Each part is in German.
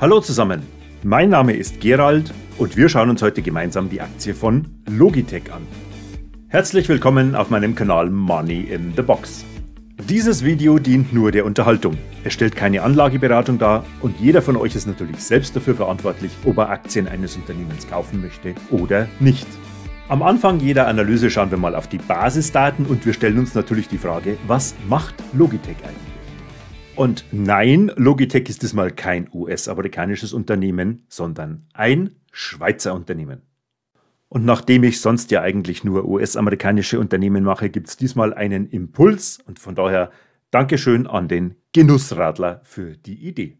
Hallo zusammen, mein Name ist Gerald und wir schauen uns heute gemeinsam die Aktie von Logitech an. Herzlich willkommen auf meinem Kanal Money in the Box. Dieses Video dient nur der Unterhaltung. Es stellt keine Anlageberatung dar und jeder von euch ist natürlich selbst dafür verantwortlich, ob er Aktien eines Unternehmens kaufen möchte oder nicht. Am Anfang jeder Analyse schauen wir mal auf die Basisdaten und wir stellen uns natürlich die Frage, was macht Logitech eigentlich? Und nein, Logitech ist diesmal kein US-amerikanisches Unternehmen, sondern ein Schweizer Unternehmen. Und nachdem ich sonst ja eigentlich nur US-amerikanische Unternehmen mache, gibt es diesmal einen Impuls und von daher Dankeschön an den Genussradler für die Idee.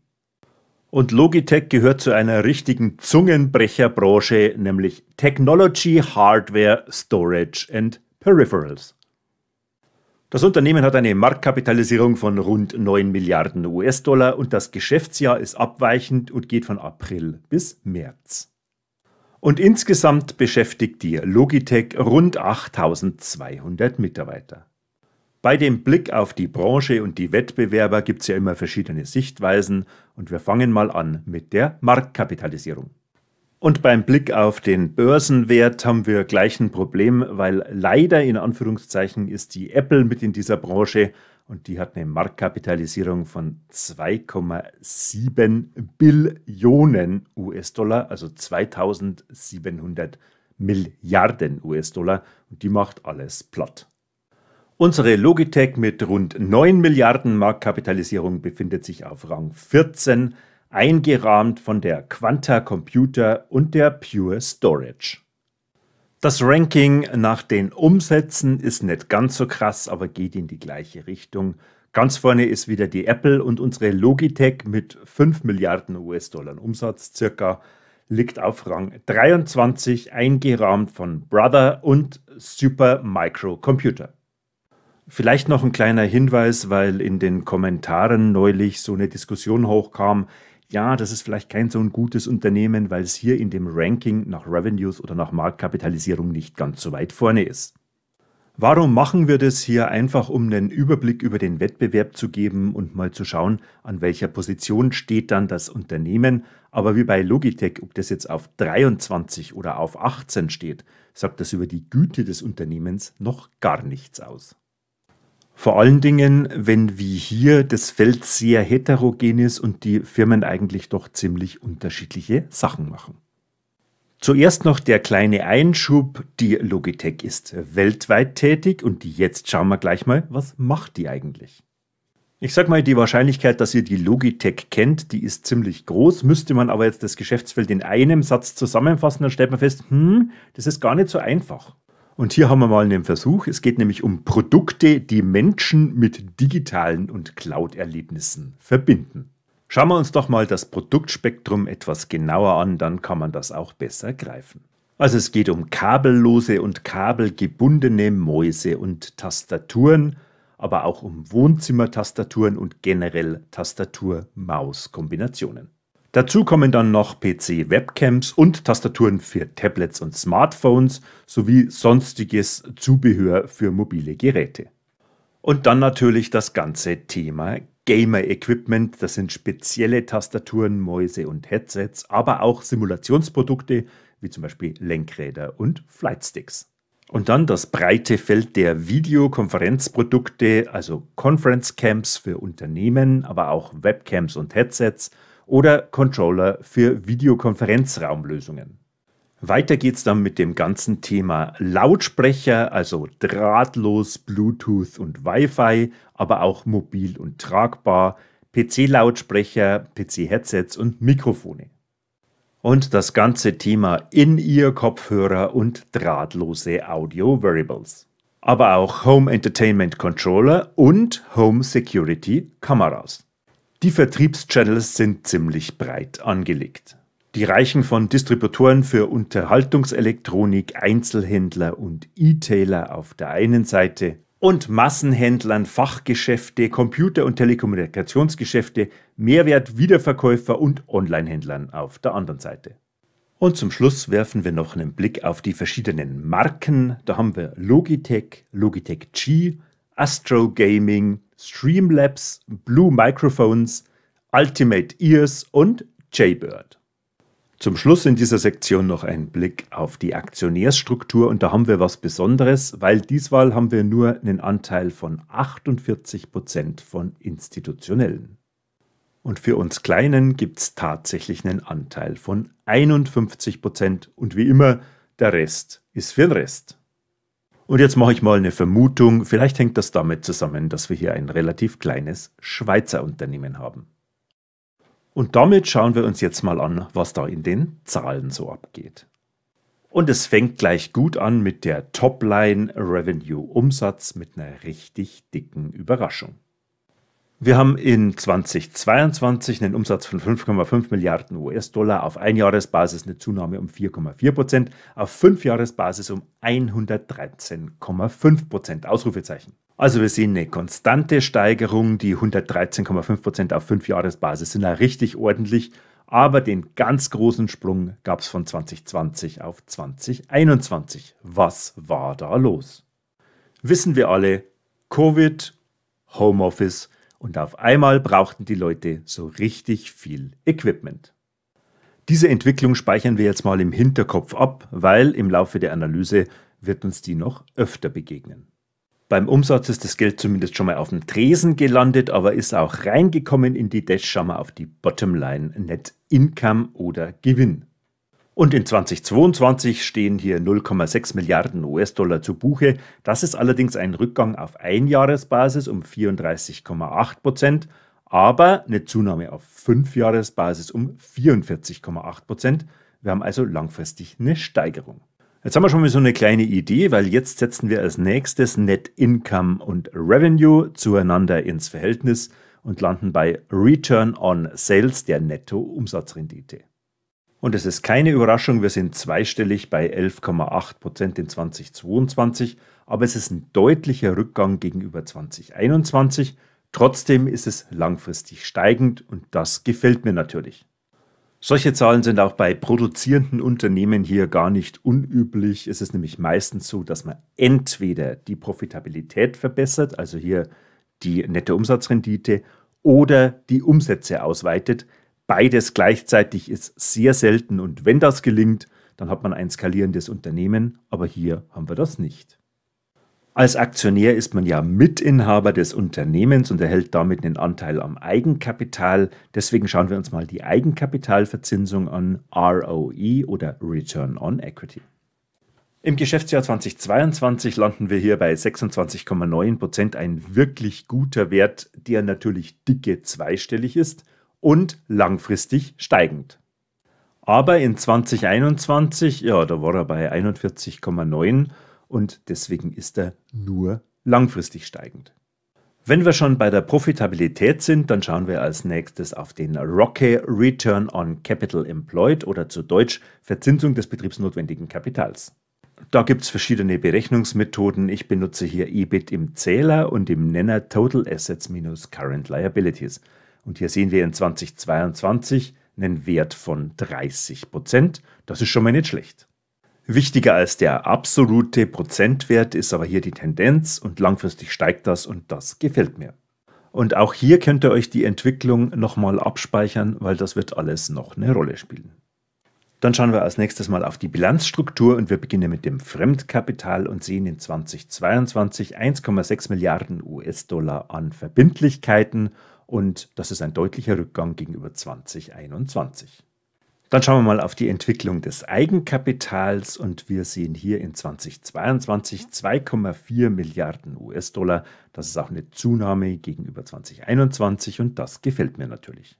Und Logitech gehört zu einer richtigen Zungenbrecherbranche, nämlich Technology, Hardware, Storage and Peripherals. Das Unternehmen hat eine Marktkapitalisierung von rund 9 Milliarden US-Dollar und das Geschäftsjahr ist abweichend und geht von April bis März. Und insgesamt beschäftigt die Logitech rund 8200 Mitarbeiter. Bei dem Blick auf die Branche und die Wettbewerber gibt es ja immer verschiedene Sichtweisen und wir fangen mal an mit der Marktkapitalisierung. Und beim Blick auf den Börsenwert haben wir gleich ein Problem, weil leider in Anführungszeichen ist die Apple mit in dieser Branche und die hat eine Marktkapitalisierung von 2,7 Billionen US-Dollar, also 2700 Milliarden US-Dollar und die macht alles platt. Unsere Logitech mit rund 9 Milliarden Marktkapitalisierung befindet sich auf Rang 14 eingerahmt von der Quanta Computer und der Pure Storage. Das Ranking nach den Umsätzen ist nicht ganz so krass, aber geht in die gleiche Richtung. Ganz vorne ist wieder die Apple und unsere Logitech mit 5 Milliarden US-Dollar Umsatz circa liegt auf Rang 23, eingerahmt von Brother und Super Micro Computer. Vielleicht noch ein kleiner Hinweis, weil in den Kommentaren neulich so eine Diskussion hochkam, ja, das ist vielleicht kein so ein gutes Unternehmen, weil es hier in dem Ranking nach Revenues oder nach Marktkapitalisierung nicht ganz so weit vorne ist. Warum machen wir das hier einfach, um einen Überblick über den Wettbewerb zu geben und mal zu schauen, an welcher Position steht dann das Unternehmen? Aber wie bei Logitech, ob das jetzt auf 23 oder auf 18 steht, sagt das über die Güte des Unternehmens noch gar nichts aus. Vor allen Dingen, wenn wie hier das Feld sehr heterogen ist und die Firmen eigentlich doch ziemlich unterschiedliche Sachen machen. Zuerst noch der kleine Einschub. Die Logitech ist weltweit tätig und jetzt schauen wir gleich mal, was macht die eigentlich? Ich sag mal, die Wahrscheinlichkeit, dass ihr die Logitech kennt, die ist ziemlich groß. Müsste man aber jetzt das Geschäftsfeld in einem Satz zusammenfassen, dann stellt man fest, hm, das ist gar nicht so einfach. Und hier haben wir mal einen Versuch. Es geht nämlich um Produkte, die Menschen mit digitalen und Cloud-Erlebnissen verbinden. Schauen wir uns doch mal das Produktspektrum etwas genauer an, dann kann man das auch besser greifen. Also es geht um kabellose und kabelgebundene Mäuse und Tastaturen, aber auch um Wohnzimmertastaturen und generell Tastatur-Maus-Kombinationen. Dazu kommen dann noch PC-Webcams und Tastaturen für Tablets und Smartphones sowie sonstiges Zubehör für mobile Geräte. Und dann natürlich das ganze Thema Gamer-Equipment. Das sind spezielle Tastaturen, Mäuse und Headsets, aber auch Simulationsprodukte wie zum Beispiel Lenkräder und Flightsticks. Und dann das breite Feld der Videokonferenzprodukte, also Conference Camps für Unternehmen, aber auch Webcams und Headsets oder Controller für Videokonferenzraumlösungen. Weiter geht's dann mit dem ganzen Thema Lautsprecher, also drahtlos, Bluetooth und Wi-Fi, aber auch mobil und tragbar, PC-Lautsprecher, PC-Headsets und Mikrofone. Und das ganze Thema In-Ear-Kopfhörer und drahtlose Audio-Variables. Aber auch Home Entertainment Controller und Home Security Kameras. Die Vertriebschannels sind ziemlich breit angelegt. Die reichen von Distributoren für Unterhaltungselektronik, Einzelhändler und E-Tailer auf der einen Seite und Massenhändlern, Fachgeschäfte, Computer- und Telekommunikationsgeschäfte, Mehrwertwiederverkäufer und Onlinehändlern auf der anderen Seite. Und zum Schluss werfen wir noch einen Blick auf die verschiedenen Marken. Da haben wir Logitech, Logitech G, Astro Gaming, Streamlabs Blue Microphones, Ultimate Ears und Jaybird. Zum Schluss in dieser Sektion noch ein Blick auf die Aktionärsstruktur und da haben wir was Besonderes, weil diesmal haben wir nur einen Anteil von 48% von institutionellen. Und für uns Kleinen gibt es tatsächlich einen Anteil von 51% und wie immer, der Rest ist für den Rest. Und jetzt mache ich mal eine Vermutung, vielleicht hängt das damit zusammen, dass wir hier ein relativ kleines Schweizer Unternehmen haben. Und damit schauen wir uns jetzt mal an, was da in den Zahlen so abgeht. Und es fängt gleich gut an mit der Topline Revenue Umsatz mit einer richtig dicken Überraschung. Wir haben in 2022 einen Umsatz von 5,5 Milliarden US-Dollar, auf Einjahresbasis eine Zunahme um 4,4 Prozent, auf Fünfjahresbasis um 113,5 Prozent. Ausrufezeichen. Also wir sehen eine konstante Steigerung, die 113,5 Prozent auf Fünfjahresbasis sind ja richtig ordentlich, aber den ganz großen Sprung gab es von 2020 auf 2021. Was war da los? Wissen wir alle, Covid, Homeoffice, und auf einmal brauchten die Leute so richtig viel Equipment. Diese Entwicklung speichern wir jetzt mal im Hinterkopf ab, weil im Laufe der Analyse wird uns die noch öfter begegnen. Beim Umsatz ist das Geld zumindest schon mal auf dem Tresen gelandet, aber ist auch reingekommen in die Dash, schauen wir auf die Bottomline Net Income oder Gewinn. Und in 2022 stehen hier 0,6 Milliarden US-Dollar zu Buche. Das ist allerdings ein Rückgang auf Einjahresbasis um 34,8 Prozent, aber eine Zunahme auf Fünfjahresbasis um 44,8 Prozent. Wir haben also langfristig eine Steigerung. Jetzt haben wir schon mal so eine kleine Idee, weil jetzt setzen wir als nächstes Net Income und Revenue zueinander ins Verhältnis und landen bei Return on Sales der Netto-Umsatzrendite. Und es ist keine Überraschung, wir sind zweistellig bei 11,8 Prozent in 2022, aber es ist ein deutlicher Rückgang gegenüber 2021. Trotzdem ist es langfristig steigend und das gefällt mir natürlich. Solche Zahlen sind auch bei produzierenden Unternehmen hier gar nicht unüblich. Es ist nämlich meistens so, dass man entweder die Profitabilität verbessert, also hier die nette Umsatzrendite, oder die Umsätze ausweitet, Beides gleichzeitig ist sehr selten und wenn das gelingt, dann hat man ein skalierendes Unternehmen, aber hier haben wir das nicht. Als Aktionär ist man ja Mitinhaber des Unternehmens und erhält damit einen Anteil am Eigenkapital. Deswegen schauen wir uns mal die Eigenkapitalverzinsung an, ROE oder Return on Equity. Im Geschäftsjahr 2022 landen wir hier bei 26,9 Prozent, ein wirklich guter Wert, der natürlich dicke zweistellig ist und langfristig steigend. Aber in 2021, ja, da war er bei 41,9 und deswegen ist er nur langfristig steigend. Wenn wir schon bei der Profitabilität sind, dann schauen wir als nächstes auf den ROCE Return on Capital Employed oder zu Deutsch Verzinsung des betriebsnotwendigen Kapitals. Da gibt es verschiedene Berechnungsmethoden. Ich benutze hier EBIT im Zähler und im Nenner Total Assets minus Current Liabilities. Und hier sehen wir in 2022 einen Wert von 30 Prozent. Das ist schon mal nicht schlecht. Wichtiger als der absolute Prozentwert ist aber hier die Tendenz und langfristig steigt das und das gefällt mir. Und auch hier könnt ihr euch die Entwicklung nochmal abspeichern, weil das wird alles noch eine Rolle spielen. Dann schauen wir als nächstes mal auf die Bilanzstruktur und wir beginnen mit dem Fremdkapital und sehen in 2022 1,6 Milliarden US-Dollar an Verbindlichkeiten und das ist ein deutlicher Rückgang gegenüber 2021. Dann schauen wir mal auf die Entwicklung des Eigenkapitals und wir sehen hier in 2022 2,4 Milliarden US-Dollar. Das ist auch eine Zunahme gegenüber 2021 und das gefällt mir natürlich.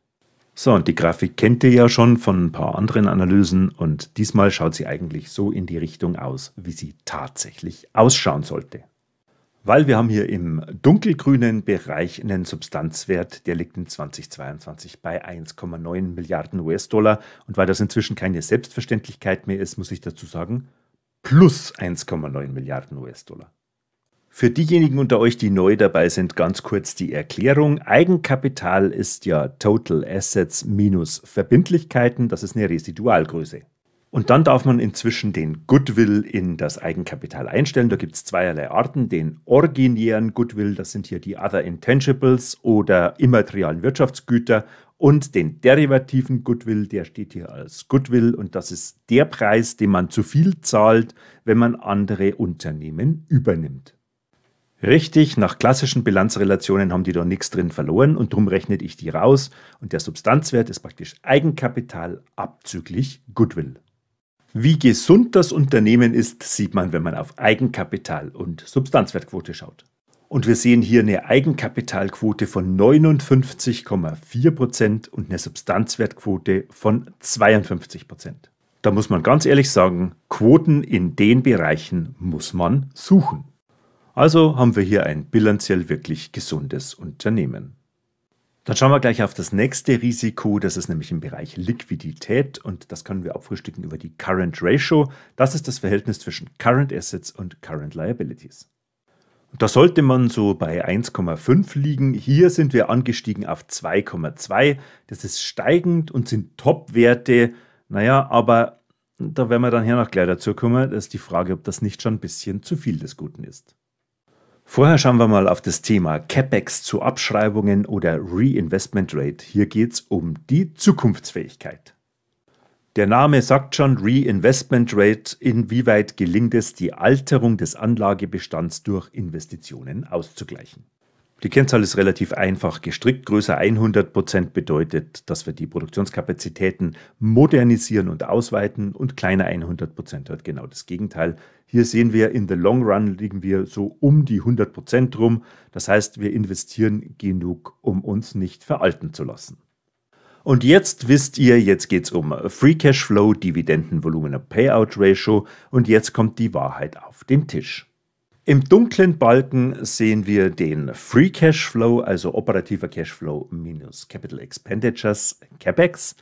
So, und die Grafik kennt ihr ja schon von ein paar anderen Analysen und diesmal schaut sie eigentlich so in die Richtung aus, wie sie tatsächlich ausschauen sollte weil wir haben hier im dunkelgrünen Bereich einen Substanzwert, der liegt in 2022 bei 1,9 Milliarden US-Dollar. Und weil das inzwischen keine Selbstverständlichkeit mehr ist, muss ich dazu sagen, plus 1,9 Milliarden US-Dollar. Für diejenigen unter euch, die neu dabei sind, ganz kurz die Erklärung. Eigenkapital ist ja Total Assets minus Verbindlichkeiten, das ist eine Residualgröße. Und dann darf man inzwischen den Goodwill in das Eigenkapital einstellen. Da gibt es zweierlei Arten. Den originären Goodwill, das sind hier die Other Intangibles oder immaterialen Wirtschaftsgüter. Und den derivativen Goodwill, der steht hier als Goodwill. Und das ist der Preis, den man zu viel zahlt, wenn man andere Unternehmen übernimmt. Richtig, nach klassischen Bilanzrelationen haben die da nichts drin verloren und darum rechne ich die raus. Und der Substanzwert ist praktisch Eigenkapital abzüglich Goodwill. Wie gesund das Unternehmen ist, sieht man, wenn man auf Eigenkapital und Substanzwertquote schaut. Und wir sehen hier eine Eigenkapitalquote von 59,4% und eine Substanzwertquote von 52%. Da muss man ganz ehrlich sagen, Quoten in den Bereichen muss man suchen. Also haben wir hier ein bilanziell wirklich gesundes Unternehmen. Dann schauen wir gleich auf das nächste Risiko, das ist nämlich im Bereich Liquidität und das können wir abfrühstücken über die Current Ratio. Das ist das Verhältnis zwischen Current Assets und Current Liabilities. Da sollte man so bei 1,5 liegen. Hier sind wir angestiegen auf 2,2. Das ist steigend und sind Top-Werte. Naja, aber da werden wir dann hier noch gleich dazu kommen. Das ist die Frage, ob das nicht schon ein bisschen zu viel des Guten ist. Vorher schauen wir mal auf das Thema CapEx zu Abschreibungen oder Reinvestment Rate. Hier geht es um die Zukunftsfähigkeit. Der Name sagt schon Reinvestment Rate, inwieweit gelingt es, die Alterung des Anlagebestands durch Investitionen auszugleichen. Die Kennzahl ist relativ einfach gestrickt. Größer 100% bedeutet, dass wir die Produktionskapazitäten modernisieren und ausweiten und kleiner 100% hat genau das Gegenteil. Hier sehen wir, in the long run liegen wir so um die 100% rum. Das heißt, wir investieren genug, um uns nicht veralten zu lassen. Und jetzt wisst ihr, jetzt geht es um Free Cash Flow, Dividenden, Dividendenvolumen, Payout Ratio und jetzt kommt die Wahrheit auf den Tisch. Im dunklen Balken sehen wir den Free Cash Flow, also operativer Cash Flow minus Capital Expenditures, CapEx.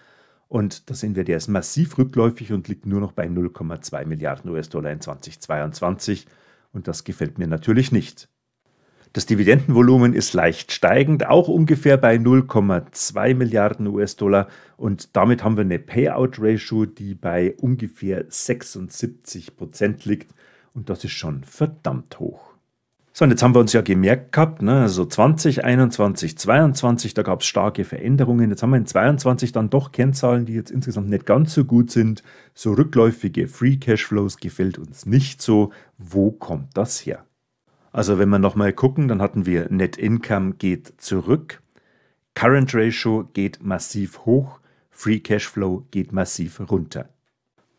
Und da sehen wir, der ist massiv rückläufig und liegt nur noch bei 0,2 Milliarden US-Dollar in 2022. Und das gefällt mir natürlich nicht. Das Dividendenvolumen ist leicht steigend, auch ungefähr bei 0,2 Milliarden US-Dollar. Und damit haben wir eine Payout-Ratio, die bei ungefähr 76 Prozent liegt. Und das ist schon verdammt hoch. So, und jetzt haben wir uns ja gemerkt gehabt, ne, also 20, 21, 22, da gab es starke Veränderungen. Jetzt haben wir in 22 dann doch Kennzahlen, die jetzt insgesamt nicht ganz so gut sind. So rückläufige Free Cashflows gefällt uns nicht so. Wo kommt das her? Also wenn wir nochmal gucken, dann hatten wir Net Income geht zurück, Current Ratio geht massiv hoch, Free Cashflow geht massiv runter.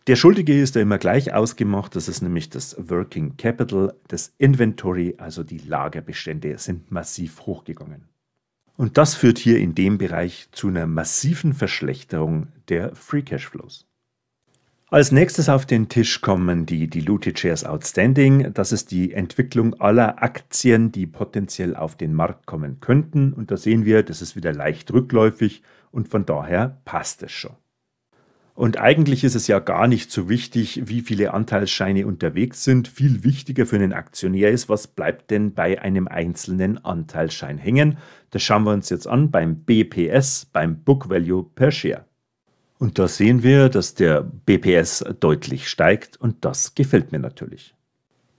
Der Schuldige ist ja immer gleich ausgemacht, das ist nämlich das Working Capital, das Inventory, also die Lagerbestände sind massiv hochgegangen. Und das führt hier in dem Bereich zu einer massiven Verschlechterung der Free Cash Flows. Als nächstes auf den Tisch kommen die Diluted Shares Outstanding. Das ist die Entwicklung aller Aktien, die potenziell auf den Markt kommen könnten. Und da sehen wir, das ist wieder leicht rückläufig und von daher passt es schon. Und eigentlich ist es ja gar nicht so wichtig, wie viele Anteilsscheine unterwegs sind. Viel wichtiger für einen Aktionär ist, was bleibt denn bei einem einzelnen Anteilsschein hängen. Das schauen wir uns jetzt an beim BPS, beim Book Value per Share. Und da sehen wir, dass der BPS deutlich steigt und das gefällt mir natürlich.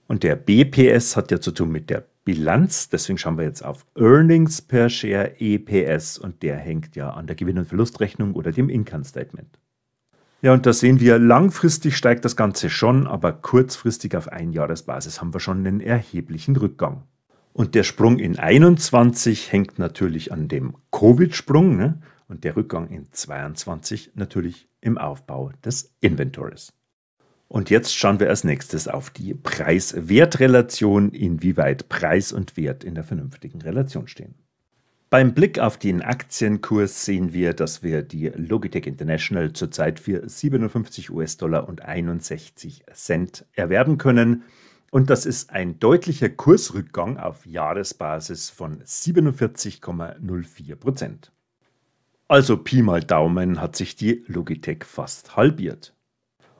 Und der BPS hat ja zu tun mit der Bilanz, deswegen schauen wir jetzt auf Earnings per Share EPS und der hängt ja an der Gewinn- und Verlustrechnung oder dem Income Statement. Ja, und da sehen wir, langfristig steigt das Ganze schon, aber kurzfristig auf Einjahresbasis haben wir schon einen erheblichen Rückgang. Und der Sprung in 21 hängt natürlich an dem Covid-Sprung ne? und der Rückgang in 22 natürlich im Aufbau des Inventories. Und jetzt schauen wir als nächstes auf die Preis-Wert-Relation, inwieweit Preis und Wert in der vernünftigen Relation stehen. Beim Blick auf den Aktienkurs sehen wir, dass wir die Logitech International zurzeit für 57 US-Dollar und 61 Cent erwerben können. Und das ist ein deutlicher Kursrückgang auf Jahresbasis von 47,04 Prozent. Also Pi mal Daumen hat sich die Logitech fast halbiert.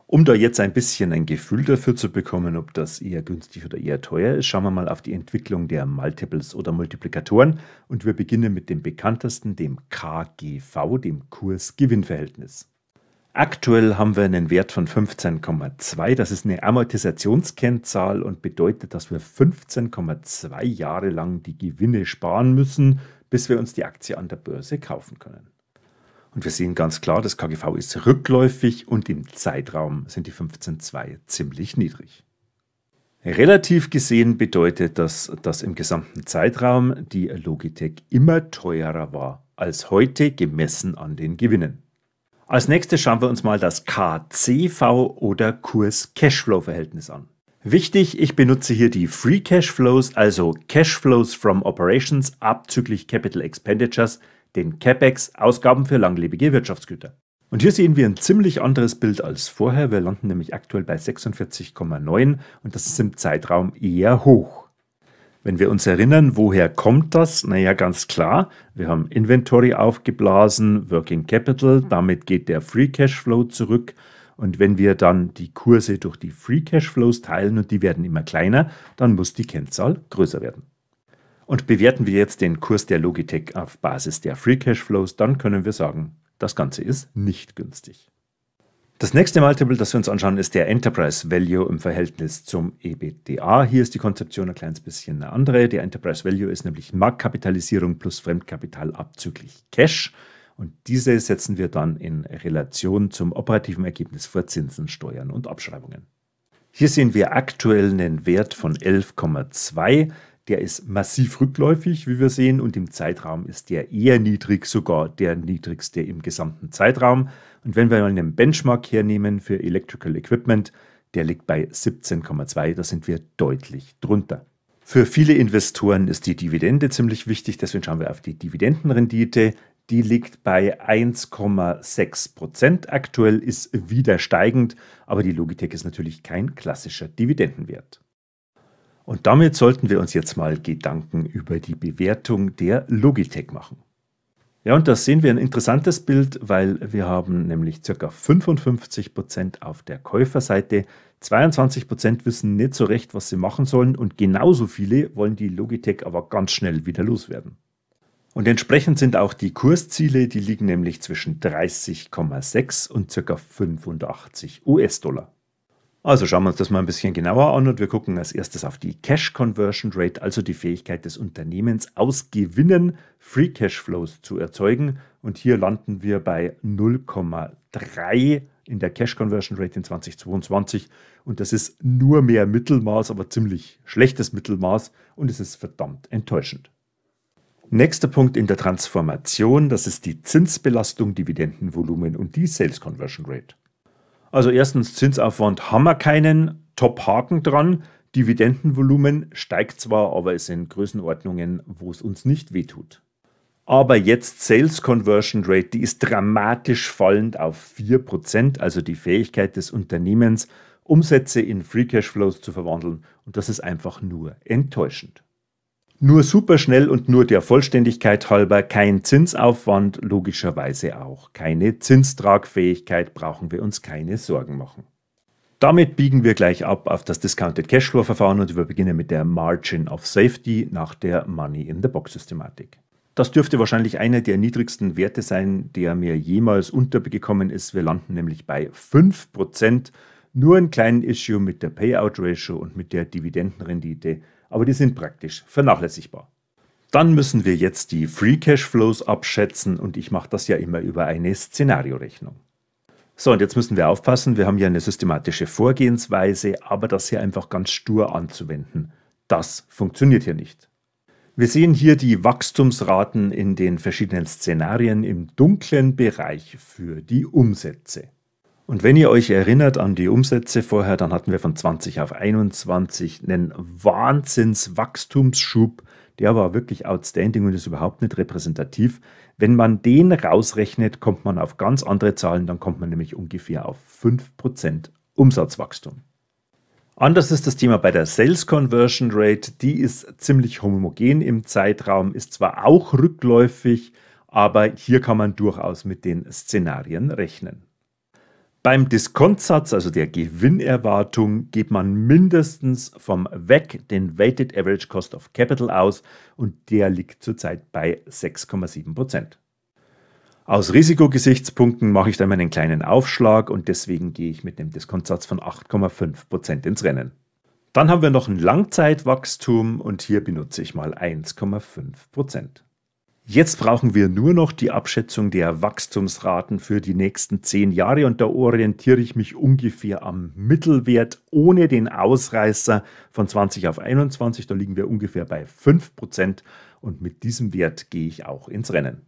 Um da jetzt ein bisschen ein Gefühl dafür zu bekommen, ob das eher günstig oder eher teuer ist, schauen wir mal auf die Entwicklung der Multiples oder Multiplikatoren und wir beginnen mit dem bekanntesten, dem KGV, dem Kurs-Gewinn-Verhältnis. Aktuell haben wir einen Wert von 15,2, das ist eine Amortisationskennzahl und bedeutet, dass wir 15,2 Jahre lang die Gewinne sparen müssen, bis wir uns die Aktie an der Börse kaufen können. Und wir sehen ganz klar, das KGV ist rückläufig und im Zeitraum sind die 15.2 ziemlich niedrig. Relativ gesehen bedeutet das, dass im gesamten Zeitraum die Logitech immer teurer war als heute gemessen an den Gewinnen. Als nächstes schauen wir uns mal das KCV oder Kurs-Cashflow-Verhältnis an. Wichtig, ich benutze hier die Free Cashflows, also Cashflows from Operations abzüglich Capital Expenditures, den CapEx, Ausgaben für langlebige Wirtschaftsgüter. Und hier sehen wir ein ziemlich anderes Bild als vorher. Wir landen nämlich aktuell bei 46,9 und das ist im Zeitraum eher hoch. Wenn wir uns erinnern, woher kommt das? Naja, ganz klar, wir haben Inventory aufgeblasen, Working Capital, damit geht der Free Cash Flow zurück. Und wenn wir dann die Kurse durch die Free Cash Flows teilen und die werden immer kleiner, dann muss die Kennzahl größer werden. Und bewerten wir jetzt den Kurs der Logitech auf Basis der Free Cash Flows, dann können wir sagen, das Ganze ist nicht günstig. Das nächste Multiple, das wir uns anschauen, ist der Enterprise Value im Verhältnis zum EBDA. Hier ist die Konzeption ein kleines bisschen eine andere. Der Enterprise Value ist nämlich Marktkapitalisierung plus Fremdkapital abzüglich Cash. Und diese setzen wir dann in Relation zum operativen Ergebnis vor Zinsen, Steuern und Abschreibungen. Hier sehen wir aktuell einen Wert von 11,2. Der ist massiv rückläufig, wie wir sehen, und im Zeitraum ist der eher niedrig, sogar der niedrigste im gesamten Zeitraum. Und wenn wir mal einen Benchmark hernehmen für Electrical Equipment, der liegt bei 17,2, da sind wir deutlich drunter. Für viele Investoren ist die Dividende ziemlich wichtig, deswegen schauen wir auf die Dividendenrendite. Die liegt bei 1,6 Prozent. Aktuell ist wieder steigend, aber die Logitech ist natürlich kein klassischer Dividendenwert. Und damit sollten wir uns jetzt mal Gedanken über die Bewertung der Logitech machen. Ja, und das sehen wir ein interessantes Bild, weil wir haben nämlich ca. 55% Prozent auf der Käuferseite, 22% Prozent wissen nicht so recht, was sie machen sollen und genauso viele wollen die Logitech aber ganz schnell wieder loswerden. Und entsprechend sind auch die Kursziele, die liegen nämlich zwischen 30,6 und ca. 85 US-Dollar. Also schauen wir uns das mal ein bisschen genauer an und wir gucken als erstes auf die Cash Conversion Rate, also die Fähigkeit des Unternehmens aus Gewinnen Free Cash Flows zu erzeugen. Und hier landen wir bei 0,3 in der Cash Conversion Rate in 2022. Und das ist nur mehr Mittelmaß, aber ziemlich schlechtes Mittelmaß und es ist verdammt enttäuschend. Nächster Punkt in der Transformation, das ist die Zinsbelastung, Dividendenvolumen und die Sales Conversion Rate. Also erstens Zinsaufwand haben wir keinen, Top-Haken dran. Dividendenvolumen steigt zwar, aber es sind Größenordnungen, wo es uns nicht wehtut. Aber jetzt Sales Conversion Rate, die ist dramatisch fallend auf 4%, also die Fähigkeit des Unternehmens, Umsätze in Free Cash Flows zu verwandeln. Und das ist einfach nur enttäuschend. Nur superschnell und nur der Vollständigkeit halber kein Zinsaufwand, logischerweise auch keine Zinstragfähigkeit, brauchen wir uns keine Sorgen machen. Damit biegen wir gleich ab auf das Discounted Cashflow Verfahren und wir beginnen mit der Margin of Safety nach der Money in the Box Systematik. Das dürfte wahrscheinlich einer der niedrigsten Werte sein, der mir jemals untergekommen ist. Wir landen nämlich bei 5%. Nur ein kleinen Issue mit der Payout Ratio und mit der Dividendenrendite aber die sind praktisch vernachlässigbar. Dann müssen wir jetzt die Free Cash Flows abschätzen und ich mache das ja immer über eine Szenariorechnung. So, und jetzt müssen wir aufpassen, wir haben ja eine systematische Vorgehensweise, aber das hier einfach ganz stur anzuwenden, das funktioniert hier nicht. Wir sehen hier die Wachstumsraten in den verschiedenen Szenarien im dunklen Bereich für die Umsätze. Und wenn ihr euch erinnert an die Umsätze vorher, dann hatten wir von 20 auf 21 einen Wahnsinnswachstumsschub. Der war wirklich outstanding und ist überhaupt nicht repräsentativ. Wenn man den rausrechnet, kommt man auf ganz andere Zahlen, dann kommt man nämlich ungefähr auf 5% Umsatzwachstum. Anders ist das Thema bei der Sales Conversion Rate. Die ist ziemlich homogen im Zeitraum, ist zwar auch rückläufig, aber hier kann man durchaus mit den Szenarien rechnen. Beim Diskontsatz, also der Gewinnerwartung, geht man mindestens vom WEC, den Weighted Average Cost of Capital, aus und der liegt zurzeit bei 6,7%. Aus Risikogesichtspunkten mache ich dann meinen kleinen Aufschlag und deswegen gehe ich mit einem Diskontsatz von 8,5% ins Rennen. Dann haben wir noch ein Langzeitwachstum und hier benutze ich mal 1,5%. Jetzt brauchen wir nur noch die Abschätzung der Wachstumsraten für die nächsten zehn Jahre und da orientiere ich mich ungefähr am Mittelwert ohne den Ausreißer von 20 auf 21. Da liegen wir ungefähr bei 5 Prozent und mit diesem Wert gehe ich auch ins Rennen.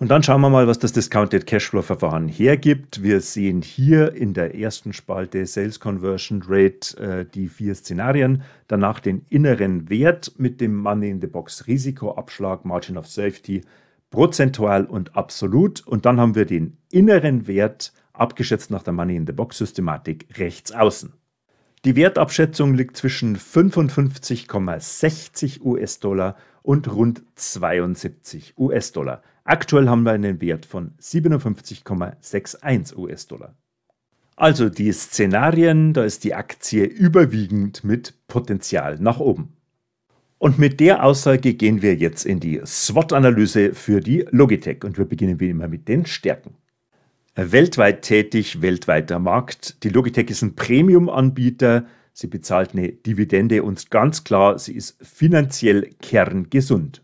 Und dann schauen wir mal, was das Discounted Cashflow Verfahren hergibt. Wir sehen hier in der ersten Spalte Sales Conversion Rate äh, die vier Szenarien, danach den inneren Wert mit dem Money in the Box Risikoabschlag, Margin of Safety, prozentual und absolut. Und dann haben wir den inneren Wert abgeschätzt nach der Money in the Box Systematik rechts außen. Die Wertabschätzung liegt zwischen 55,60 US-Dollar und rund 72 US-Dollar. Aktuell haben wir einen Wert von 57,61 US-Dollar. Also die Szenarien, da ist die Aktie überwiegend mit Potenzial nach oben. Und mit der Aussage gehen wir jetzt in die SWOT-Analyse für die Logitech und wir beginnen wie immer mit den Stärken. Weltweit tätig, weltweiter Markt. Die Logitech ist ein Premium-Anbieter, sie bezahlt eine Dividende und ganz klar, sie ist finanziell kerngesund.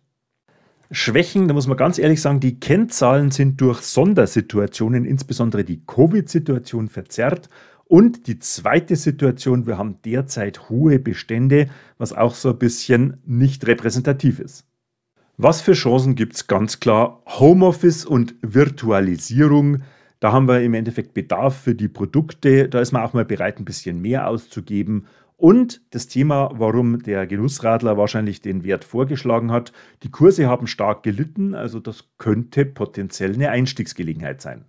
Schwächen, da muss man ganz ehrlich sagen, die Kennzahlen sind durch Sondersituationen, insbesondere die Covid-Situation, verzerrt. Und die zweite Situation, wir haben derzeit hohe Bestände, was auch so ein bisschen nicht repräsentativ ist. Was für Chancen gibt es ganz klar? Homeoffice und Virtualisierung. Da haben wir im Endeffekt Bedarf für die Produkte. Da ist man auch mal bereit, ein bisschen mehr auszugeben. Und das Thema, warum der Genussradler wahrscheinlich den Wert vorgeschlagen hat. Die Kurse haben stark gelitten, also das könnte potenziell eine Einstiegsgelegenheit sein.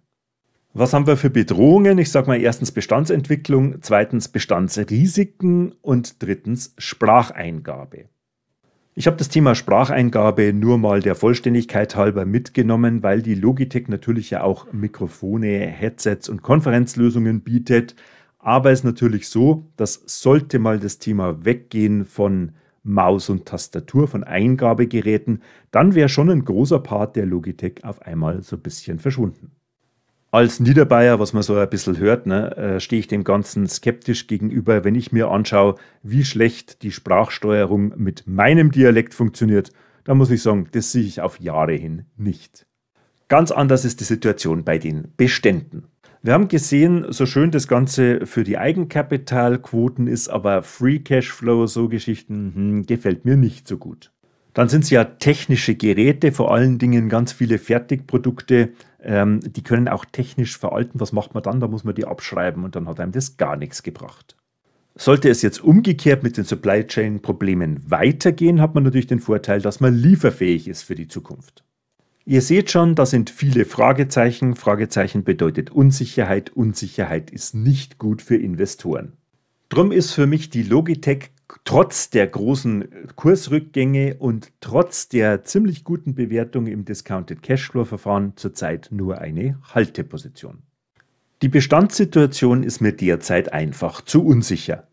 Was haben wir für Bedrohungen? Ich sage mal erstens Bestandsentwicklung, zweitens Bestandsrisiken und drittens Spracheingabe. Ich habe das Thema Spracheingabe nur mal der Vollständigkeit halber mitgenommen, weil die Logitech natürlich ja auch Mikrofone, Headsets und Konferenzlösungen bietet. Aber es ist natürlich so, dass sollte mal das Thema weggehen von Maus und Tastatur, von Eingabegeräten, dann wäre schon ein großer Part der Logitech auf einmal so ein bisschen verschwunden. Als Niederbayer, was man so ein bisschen hört, ne, äh, stehe ich dem Ganzen skeptisch gegenüber, wenn ich mir anschaue, wie schlecht die Sprachsteuerung mit meinem Dialekt funktioniert. Da muss ich sagen, das sehe ich auf Jahre hin nicht. Ganz anders ist die Situation bei den Beständen. Wir haben gesehen, so schön das Ganze für die Eigenkapitalquoten ist, aber Free Cashflow, so Geschichten, hm, gefällt mir nicht so gut. Dann sind es ja technische Geräte, vor allen Dingen ganz viele Fertigprodukte, ähm, die können auch technisch veralten. Was macht man dann? Da muss man die abschreiben und dann hat einem das gar nichts gebracht. Sollte es jetzt umgekehrt mit den Supply Chain Problemen weitergehen, hat man natürlich den Vorteil, dass man lieferfähig ist für die Zukunft. Ihr seht schon, da sind viele Fragezeichen. Fragezeichen bedeutet Unsicherheit. Unsicherheit ist nicht gut für Investoren. Drum ist für mich die Logitech trotz der großen Kursrückgänge und trotz der ziemlich guten Bewertung im Discounted Cashflow Verfahren zurzeit nur eine Halteposition. Die Bestandssituation ist mir derzeit einfach zu unsicher.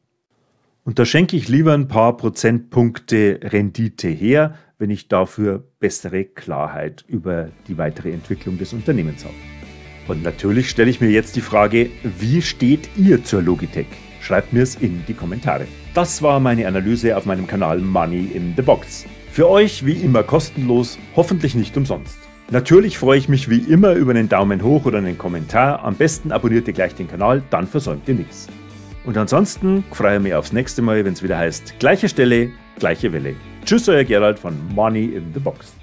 Und da schenke ich lieber ein paar Prozentpunkte Rendite her, wenn ich dafür bessere Klarheit über die weitere Entwicklung des Unternehmens habe. Und natürlich stelle ich mir jetzt die Frage, wie steht ihr zur Logitech? Schreibt mir es in die Kommentare. Das war meine Analyse auf meinem Kanal Money in the Box. Für euch wie immer kostenlos, hoffentlich nicht umsonst. Natürlich freue ich mich wie immer über einen Daumen hoch oder einen Kommentar. Am besten abonniert ihr gleich den Kanal, dann versäumt ihr nichts. Und ansonsten freue ich mich aufs nächste Mal, wenn es wieder heißt, gleiche Stelle, gleiche Welle. Tschüss, euer Gerald von Money in the Box.